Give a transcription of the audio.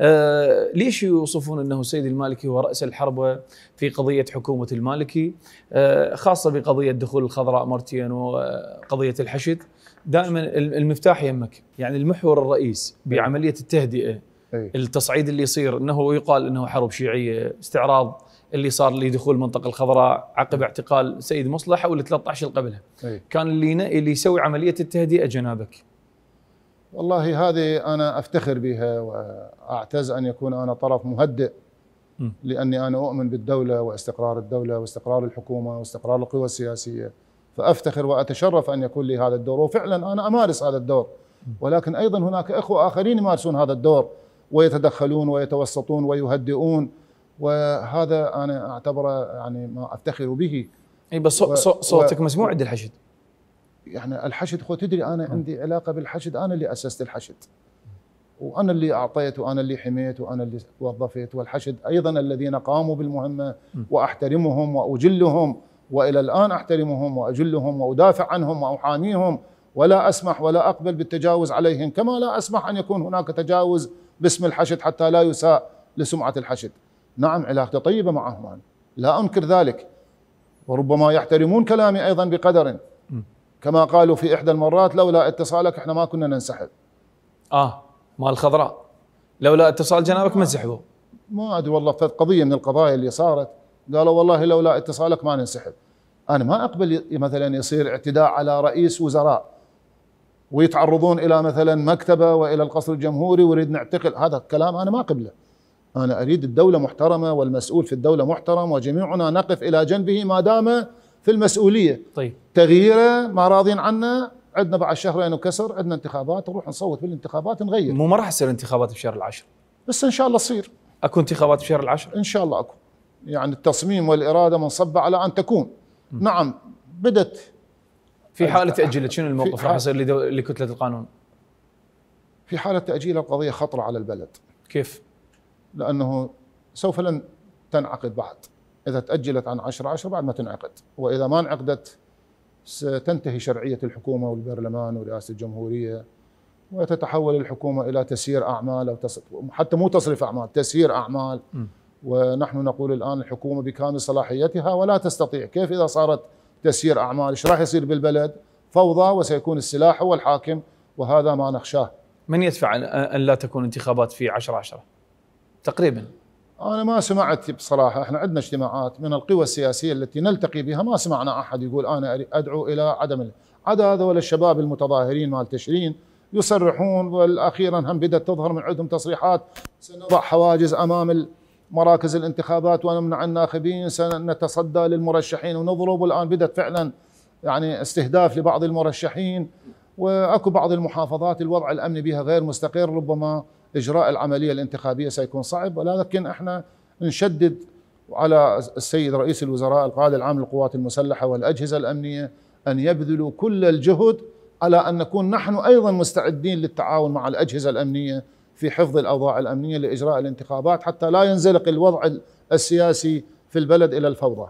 آه، ليش يوصفون انه السيد المالكي هو راس الحربه في قضيه حكومه المالكي آه، خاصه بقضيه دخول الخضراء مرتين وقضيه الحشد دائما المفتاح يمك يعني المحور الرئيس بعمليه التهدئه التصعيد اللي يصير انه يقال انه حرب شيعيه استعراض اللي صار لدخول المنطقه الخضراء عقب اعتقال سيد مصلح او ال 13 اللي قبلها كان اللي اللي يسوي عمليه التهدئه جنابك والله هذه أنا أفتخر بها وأعتز أن يكون أنا طرف مهدئ لأني أنا أؤمن بالدولة واستقرار الدولة واستقرار الحكومة واستقرار القوى السياسية فأفتخر وأتشرف أن يكون لي هذا الدور وفعلا أنا أمارس هذا الدور ولكن أيضا هناك إخوة آخرين يمارسون هذا الدور ويتدخلون ويتوسطون ويهدئون وهذا أنا أعتبره يعني ما أفتخر به اي بس صوتك و... مسموع عند الحشد يعني الحشد خو تدري انا عندي علاقه بالحشد انا اللي اسست الحشد وانا اللي اعطيت وانا اللي حميت وانا اللي وظفت والحشد ايضا الذين قاموا بالمهمه واحترمهم واجلهم والى الان احترمهم واجلهم وادافع عنهم واحاميهم ولا اسمح ولا اقبل بالتجاوز عليهم كما لا اسمح ان يكون هناك تجاوز باسم الحشد حتى لا يساء لسمعه الحشد. نعم علاقتي طيبه معهم أنا. لا انكر ذلك وربما يحترمون كلامي ايضا بقدر كما قالوا في إحدى المرات لولا اتصالك احنا ما كنا ننسحب آه مال الخضراء لولا اتصال جنابك ما انسحبوا ما أدري والله في قضية من القضايا اللي صارت قالوا والله لولا اتصالك ما ننسحب أنا ما أقبل مثلا يصير اعتداء على رئيس وزراء ويتعرضون إلى مثلا مكتبة وإلى القصر الجمهوري ويريد نعتقل هذا الكلام أنا ما أقبله أنا أريد الدولة محترمة والمسؤول في الدولة محترم وجميعنا نقف إلى جنبه ما دام في المسؤوليه طيب تغييره ما راضين عنه عندنا بعد شهرين وكسر عندنا انتخابات نروح نصوت بالانتخابات نغير مو ما راح يصير انتخابات بشهر العاشر بس ان شاء الله تصير اكو انتخابات بشهر العاشر ان شاء الله اكو يعني التصميم والاراده منصبه على ان تكون م. نعم بدت في حاله تاجلت شنو الموقف راح يصير لكتله القانون في حاله تاجيل القضيه خطره على البلد كيف لانه سوف لن تنعقد بعد إذا تأجلت عن 10 10 بعد ما تنعقد وإذا ما انعقدت ستنتهي شرعية الحكومة والبرلمان ورئاسة الجمهورية وتتحول الحكومة إلى تسيير أعمال أو تص... حتى مو تصريف أعمال تسيير أعمال م. ونحن نقول الآن الحكومة بكامل صلاحيتها ولا تستطيع كيف إذا صارت تسيير أعمال إيش راح يصير بالبلد فوضى وسيكون السلاح هو الحاكم وهذا ما نخشاه من يدفع أن لا تكون انتخابات في 10 10 تقريبا أنا ما سمعت بصراحة إحنا عندنا اجتماعات من القوى السياسية التي نلتقي بها ما سمعنا أحد يقول أنا أدعو إلى عدم عدا هذول الشباب المتظاهرين مال تشرين يصرحون واخيرا هم بدات تظهر من عندهم تصريحات سنضع حواجز امام مراكز الانتخابات ونمنع الناخبين سنتصدى للمرشحين ونضرب والان بدات فعلا يعني استهداف لبعض المرشحين واكو بعض المحافظات الوضع الامني بها غير مستقر ربما اجراء العمليه الانتخابيه سيكون صعب ولكن احنا نشدد على السيد رئيس الوزراء القائد العام للقوات المسلحه والاجهزه الامنيه ان يبذلوا كل الجهد على ان نكون نحن ايضا مستعدين للتعاون مع الاجهزه الامنيه في حفظ الاوضاع الامنيه لاجراء الانتخابات حتى لا ينزلق الوضع السياسي في البلد الى الفوضى